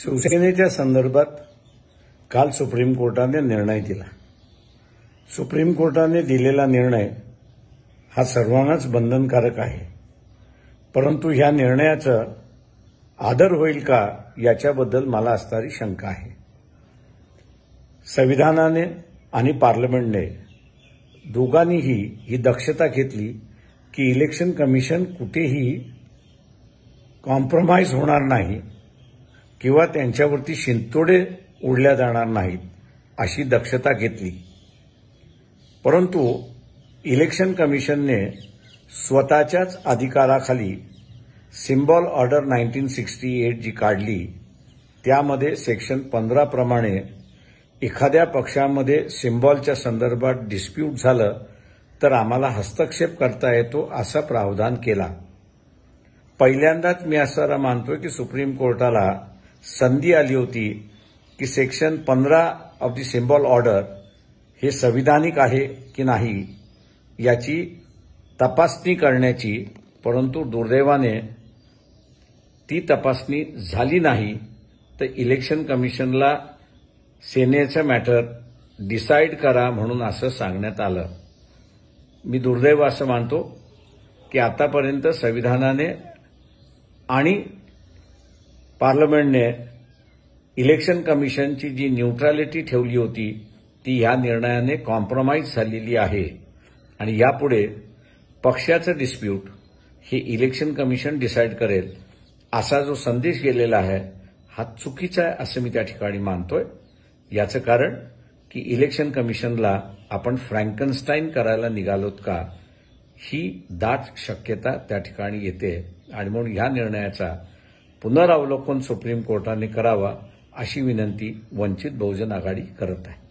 शिवसेनेच्या संदर्भात काल सुप्रीम कोर्टाने निर्णय दिला सुप्रीम कोर्टाने दिलेला निर्णय हा सर्वांनाच बंधनकारक आहे परंतु ह्या निर्णयाचं आदर होईल का याच्याबद्दल मला असणारी शंका आहे संविधानाने आणि पार्लमेंटने दोघांनीही ही दक्षता घेतली की इलेक्शन कमिशन कुठेही कॉम्प्रोमाइज होणार नाही किंवा त्यांच्यावरती शिंतोडे उडल्या जाणार नाहीत अशी दक्षता घेतली परंतु इलेक्शन कमिशनने स्वतःच्याच अधिकाराखाली symbol order 1968 sixty eight G काढली त्यामध्ये सेक्शन पंधराप्रमाणे एखाद्या पक्षामध्ये सिम्बॉलच्या संदर्भात डिस्प्यूट झालं तर आम्हाला हस्तक्षेप करता येतो असा प्रावधान केला पहिल्यांदाच मी असं मानतो की सुप्रीम कोर्टाला संधी आली होती की सेक्शन पंधरा ऑफ द सिंबॉल ऑर्डर हे संविधानिक आहे की नाही याची तपासणी करण्याची परंतु दुर्दैवाने ती तपासणी झाली नाही तर इलेक्शन कमिशनला सेनेचं मॅटर डिसाईड करा म्हणून असं सांगण्यात आलं मी दुर्दैव असं मानतो की आतापर्यंत संविधानाने आणि पार्लमेंटने इलेक्शन कमिशनची जी न्यूट्रॅलिटी ठेवली होती ती या निर्णयाने कॉम्प्रोमाइज झालेली आहे आणि यापुढे पक्षाचं डिस्प्यूट हे इलेक्शन कमिशन डिसाईड करेल असा जो संदेश गेलेला आहे हा चुकीचा आहे असं मी त्या ठिकाणी मानतोय याचं कारण की इलेक्शन कमिशनला आपण फ्रँकनस्टाईन करायला निघालोत का ही दाट शक्यता त्या ठिकाणी येते आणि म्हणून या निर्णयाचा पुनरावलोकन सुप्रीम कोर्टाने करावा अशी विनंती वंचित बहुजन आघाडी करत आहे